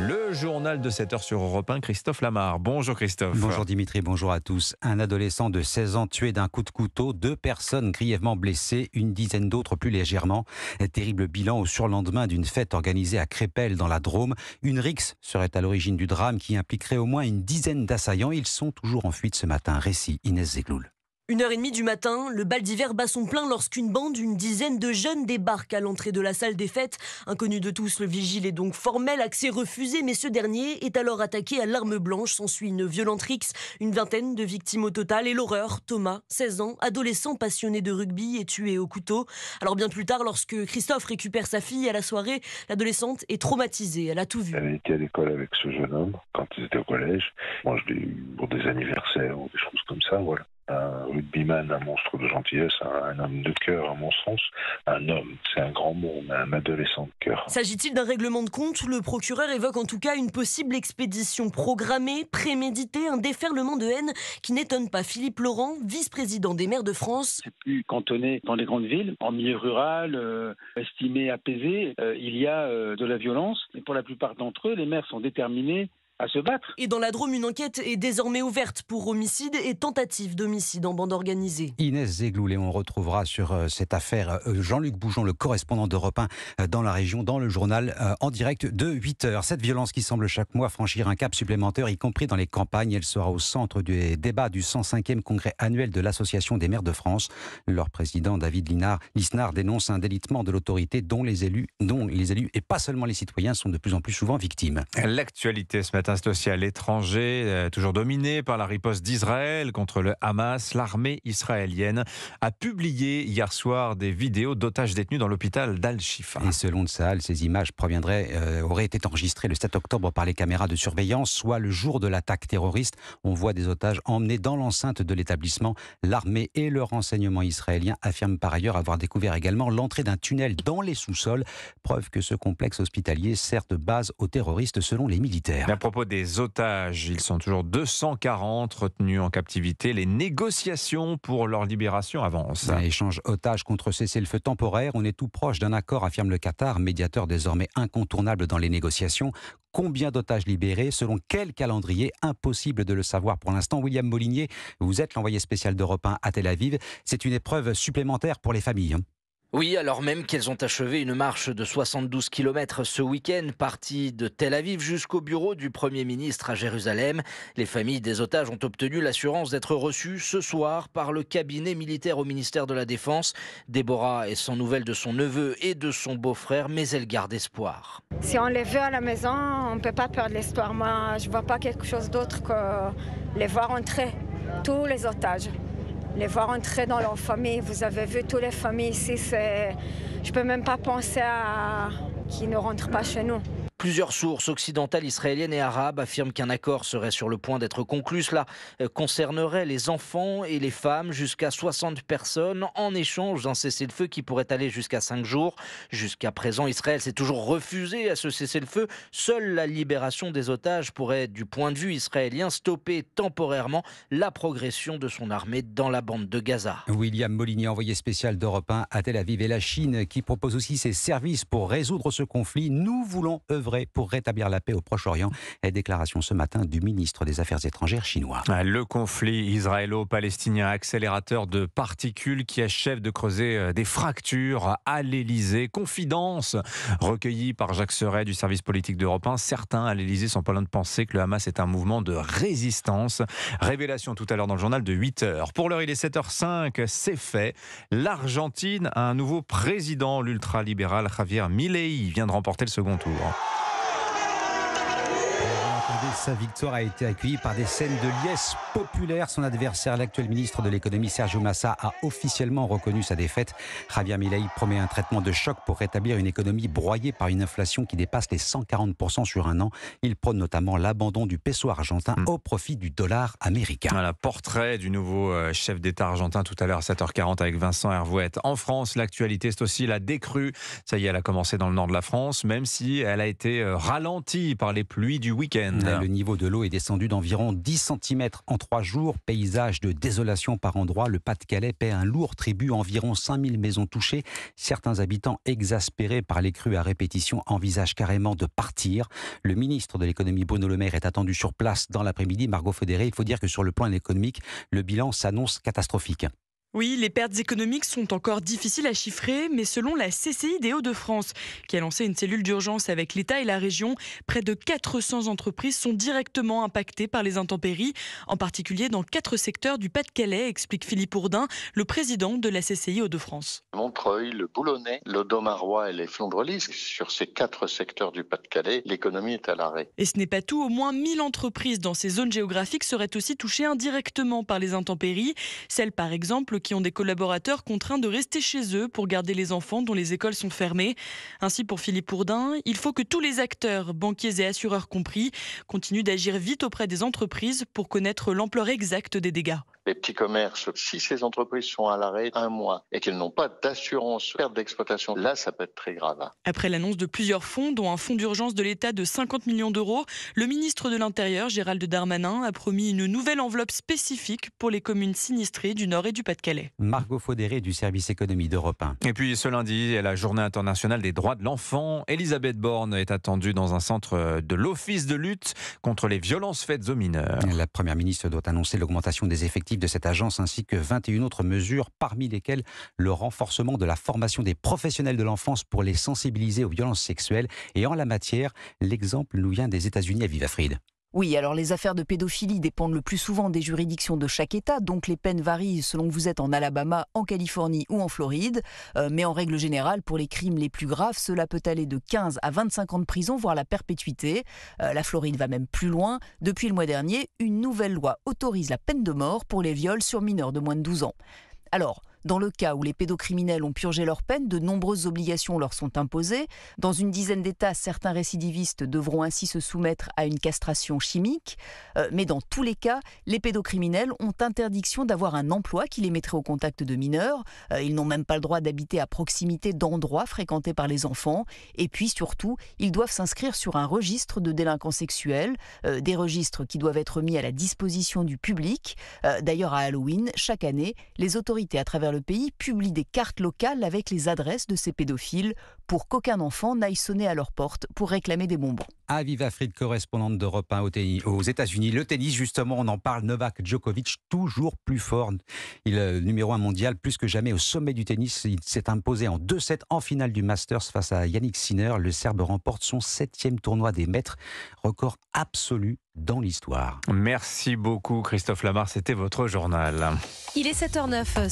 Le journal de 7 h sur Europe 1, Christophe Lamar. Bonjour Christophe. Bonjour Dimitri, bonjour à tous. Un adolescent de 16 ans tué d'un coup de couteau, deux personnes grièvement blessées, une dizaine d'autres plus légèrement. Un terrible bilan au surlendemain d'une fête organisée à Crépel dans la Drôme. Une rixe serait à l'origine du drame qui impliquerait au moins une dizaine d'assaillants. Ils sont toujours en fuite ce matin. Récit Inès Zegloul. Une heure et demie du matin, le bal d'hiver bat son plein lorsqu'une bande, une dizaine de jeunes débarquent à l'entrée de la salle des fêtes. Inconnu de tous, le vigile est donc formel, accès refusé, mais ce dernier est alors attaqué à l'arme blanche. S'ensuit une violente rixe, une vingtaine de victimes au total et l'horreur. Thomas, 16 ans, adolescent passionné de rugby, est tué au couteau. Alors bien plus tard, lorsque Christophe récupère sa fille à la soirée, l'adolescente est traumatisée. Elle a tout vu. Elle était à l'école avec ce jeune homme quand ils étaient au collège. Moi, je l'ai pour des anniversaires ou des choses comme ça, voilà un rugbyman, un monstre de gentillesse, un, homme de cœur, à mon sens, un homme, c'est un grand mot, un adolescent de cœur. S'agit-il d'un règlement de compte Le procureur évoque en tout cas une possible expédition programmée, préméditée, un déferlement de haine qui n'étonne pas Philippe Laurent, vice-président des maires de France. C'est plus cantonné dans les grandes villes, en milieu rural, euh, estimé apaisé, euh, il y a euh, de la violence et pour la plupart d'entre eux, les maires sont déterminés à se battre. Et dans la Drôme, une enquête est désormais ouverte pour homicide et tentative d'homicide en bande organisée. Inès Zéglou, on retrouvera sur euh, cette affaire euh, Jean-Luc Bougeon, le correspondant d'Europe 1 euh, dans la région, dans le journal en direct de 8 h. Cette violence qui semble chaque mois franchir un cap supplémentaire, y compris dans les campagnes, elle sera au centre du débat du 105e congrès annuel de l'Association des maires de France. Leur président David Linard, dénonce un délitement de l'autorité dont les élus, dont les élus et pas seulement les citoyens sont de plus en plus souvent victimes. L'actualité ce matin social étranger, euh, toujours dominé par la riposte d'Israël contre le Hamas. L'armée israélienne a publié hier soir des vidéos d'otages détenus dans l'hôpital d'Al-Shifa. Et selon le Sahel, ces images proviendraient, euh, auraient été enregistrées le 7 octobre par les caméras de surveillance, soit le jour de l'attaque terroriste. On voit des otages emmenés dans l'enceinte de l'établissement. L'armée et le renseignement israélien affirment par ailleurs avoir découvert également l'entrée d'un tunnel dans les sous-sols, preuve que ce complexe hospitalier sert de base aux terroristes selon les militaires. propos des otages. Ils sont toujours 240 retenus en captivité. Les négociations pour leur libération avancent. Un échange otage contre cessez-le-feu temporaire. On est tout proche d'un accord, affirme le Qatar, médiateur désormais incontournable dans les négociations. Combien d'otages libérés Selon quel calendrier Impossible de le savoir pour l'instant. William Molinier, vous êtes l'envoyé spécial d'Europe 1 à Tel Aviv. C'est une épreuve supplémentaire pour les familles. Hein. Oui, alors même qu'elles ont achevé une marche de 72 km ce week-end, partie de Tel Aviv jusqu'au bureau du Premier ministre à Jérusalem, les familles des otages ont obtenu l'assurance d'être reçues ce soir par le cabinet militaire au ministère de la Défense. Déborah est sans nouvelles de son neveu et de son beau-frère, mais elle garde espoir. Si on les veut à la maison, on ne peut pas perdre l'espoir. Moi, je ne vois pas quelque chose d'autre que les voir entrer, tous les otages les voir entrer dans leur famille. Vous avez vu toutes les familles ici, je je peux même pas penser à qui ne rentrent pas chez nous. Plusieurs sources occidentales, israéliennes et arabes affirment qu'un accord serait sur le point d'être conclu. Cela euh, concernerait les enfants et les femmes, jusqu'à 60 personnes, en échange d'un cessez-le-feu qui pourrait aller jusqu'à 5 jours. Jusqu'à présent, Israël s'est toujours refusé à ce cessez-le-feu. Seule la libération des otages pourrait, du point de vue israélien, stopper temporairement la progression de son armée dans la bande de Gaza. William Molinier, envoyé spécial d'Europe 1 à Tel Aviv et la Chine, qui propose aussi ses services pour résoudre ce conflit. Nous voulons œuvrer pour rétablir la paix au Proche-Orient. Déclaration ce matin du ministre des Affaires étrangères chinois. Ah, le conflit israélo-palestinien accélérateur de particules qui achève de creuser euh, des fractures à l'Elysée. Confidence recueillie par Jacques seret du service politique d'Europe 1. Certains à l'Elysée sont pas loin de penser que le Hamas est un mouvement de résistance. Révélation tout à l'heure dans le journal de 8 heures. Pour l'heure, il est 7h05. C'est fait. L'Argentine a un nouveau président. L'ultralibéral Javier Milei vient de remporter le second tour sa victoire a été accueillie par des scènes de liesse populaire. Son adversaire, l'actuel ministre de l'économie Sergio Massa, a officiellement reconnu sa défaite. Javier Milei promet un traitement de choc pour rétablir une économie broyée par une inflation qui dépasse les 140% sur un an. Il prône notamment l'abandon du peso argentin hmm. au profit du dollar américain. Voilà, portrait du nouveau euh, chef d'État argentin tout à l'heure à 7h40 avec Vincent Hervouette. En France, l'actualité, c'est aussi la décrue. Ça y est, elle a commencé dans le nord de la France, même si elle a été euh, ralentie par les pluies du week-end. Le niveau de l'eau est descendu d'environ 10 cm en trois jours. Paysage de désolation par endroits. Le Pas-de-Calais paie un lourd tribut. Environ 5000 maisons touchées. Certains habitants exaspérés par les crues à répétition envisagent carrément de partir. Le ministre de l'économie Bruno Le Maire est attendu sur place dans l'après-midi. Margot Fodéré, il faut dire que sur le plan économique, le bilan s'annonce catastrophique. Oui, les pertes économiques sont encore difficiles à chiffrer, mais selon la CCI des Hauts-de-France, qui a lancé une cellule d'urgence avec l'État et la région, près de 400 entreprises sont directement impactées par les intempéries, en particulier dans quatre secteurs du Pas-de-Calais, explique Philippe Ourdin, le président de la CCI Hauts-de-France. Montreuil, le Boulonnais, le Domarois et les Flandrelis, sur ces quatre secteurs du Pas-de-Calais, l'économie est à l'arrêt. Et ce n'est pas tout, au moins 1000 entreprises dans ces zones géographiques seraient aussi touchées indirectement par les intempéries, celles par exemple qui ont des collaborateurs contraints de rester chez eux pour garder les enfants dont les écoles sont fermées. Ainsi, pour Philippe Pourdin, il faut que tous les acteurs, banquiers et assureurs compris, continuent d'agir vite auprès des entreprises pour connaître l'ampleur exacte des dégâts les petits commerces, si ces entreprises sont à l'arrêt un mois et qu'elles n'ont pas d'assurance perte d'exploitation, là, ça peut être très grave. Après l'annonce de plusieurs fonds, dont un fonds d'urgence de l'État de 50 millions d'euros, le ministre de l'Intérieur, Gérald Darmanin, a promis une nouvelle enveloppe spécifique pour les communes sinistrées du Nord et du Pas-de-Calais. Margot Faudéré du service économie d'Europe Et puis ce lundi, à la journée internationale des droits de l'enfant, Elisabeth Borne est attendue dans un centre de l'Office de lutte contre les violences faites aux mineurs. La première ministre doit annoncer l'augmentation des effectifs de cette agence ainsi que 21 autres mesures, parmi lesquelles le renforcement de la formation des professionnels de l'enfance pour les sensibiliser aux violences sexuelles. Et en la matière, l'exemple nous vient des États-Unis à Vivafrid. Oui, alors les affaires de pédophilie dépendent le plus souvent des juridictions de chaque État, donc les peines varient selon que vous êtes en Alabama, en Californie ou en Floride. Euh, mais en règle générale, pour les crimes les plus graves, cela peut aller de 15 à 25 ans de prison, voire la perpétuité. Euh, la Floride va même plus loin. Depuis le mois dernier, une nouvelle loi autorise la peine de mort pour les viols sur mineurs de moins de 12 ans. Alors, dans le cas où les pédocriminels ont purgé leur peine, de nombreuses obligations leur sont imposées. Dans une dizaine d'États, certains récidivistes devront ainsi se soumettre à une castration chimique. Euh, mais dans tous les cas, les pédocriminels ont interdiction d'avoir un emploi qui les mettrait au contact de mineurs. Euh, ils n'ont même pas le droit d'habiter à proximité d'endroits fréquentés par les enfants. Et puis surtout, ils doivent s'inscrire sur un registre de délinquants sexuels, euh, des registres qui doivent être mis à la disposition du public. D'ailleurs, à Halloween, chaque année, les autorités à travers le pays publie des cartes locales avec les adresses de ces pédophiles pour qu'aucun enfant n'aille sonner à leur porte pour réclamer des bonbons. Aviva Viva Fried, correspondante d'Europe 1 aux États-Unis. Le tennis, justement, on en parle. Novak Djokovic, toujours plus fort. Il est numéro un mondial, plus que jamais au sommet du tennis. Il s'est imposé en 2-7 en finale du Masters face à Yannick Sinner. Le Serbe remporte son septième tournoi des maîtres. Record absolu dans l'histoire. Merci beaucoup Christophe Lamar, c'était votre journal. Il est 7h09.